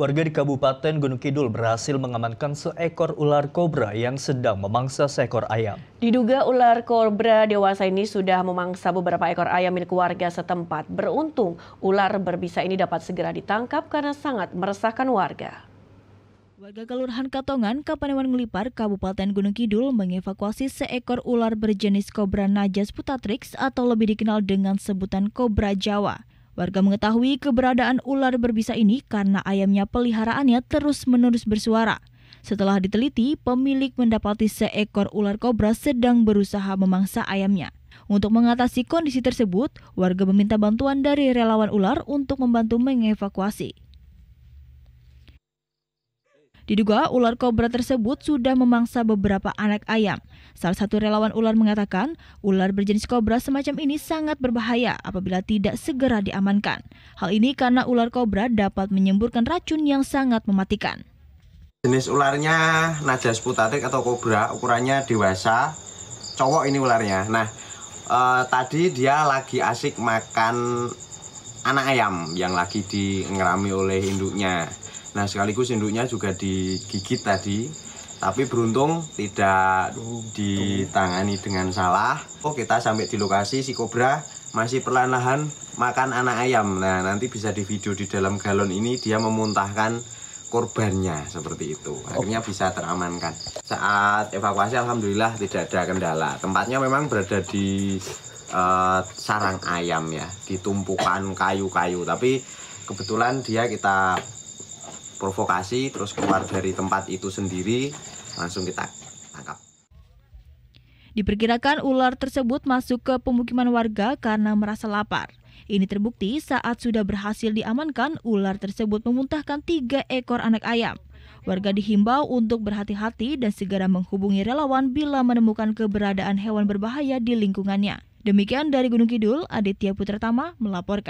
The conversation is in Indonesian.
warga di Kabupaten Gunung Kidul berhasil mengamankan seekor ular kobra yang sedang memangsa seekor ayam. Diduga ular kobra dewasa ini sudah memangsa beberapa ekor ayam milik warga setempat. Beruntung, ular berbisa ini dapat segera ditangkap karena sangat meresahkan warga. Warga Kelurahan Katongan, Kapanewan Ngelipar, Kabupaten Gunung Kidul mengevakuasi seekor ular berjenis kobra najas putatrix atau lebih dikenal dengan sebutan kobra Jawa. Warga mengetahui keberadaan ular berbisa ini karena ayamnya peliharaannya terus-menerus bersuara. Setelah diteliti, pemilik mendapati seekor ular kobra sedang berusaha memangsa ayamnya. Untuk mengatasi kondisi tersebut, warga meminta bantuan dari relawan ular untuk membantu mengevakuasi. Diduga ular kobra tersebut sudah memangsa beberapa anak ayam. Salah satu relawan ular mengatakan, ular berjenis kobra semacam ini sangat berbahaya apabila tidak segera diamankan. Hal ini karena ular kobra dapat menyemburkan racun yang sangat mematikan. Jenis ularnya najas putatik atau kobra, ukurannya dewasa. Cowok ini ularnya. Nah, eh, tadi dia lagi asik makan anak ayam yang lagi dingerami oleh induknya. Nah sekaligus induknya juga digigit tadi, tapi beruntung tidak ditangani dengan salah. Oh kita sampai di lokasi si kobra masih perlahan-lahan makan anak ayam. Nah nanti bisa di video di dalam galon ini dia memuntahkan korbannya seperti itu akhirnya bisa teramankan saat evakuasi alhamdulillah tidak ada kendala tempatnya memang berada di uh, sarang ayam ya ditumpukan kayu-kayu tapi kebetulan dia kita provokasi terus keluar dari tempat itu sendiri langsung kita tangkap. Diperkirakan ular tersebut masuk ke pemukiman warga karena merasa lapar. Ini terbukti saat sudah berhasil diamankan, ular tersebut memuntahkan tiga ekor anak ayam. Warga dihimbau untuk berhati-hati dan segera menghubungi relawan bila menemukan keberadaan hewan berbahaya di lingkungannya. Demikian dari Gunung Kidul, Aditya Putra Tama melaporkan.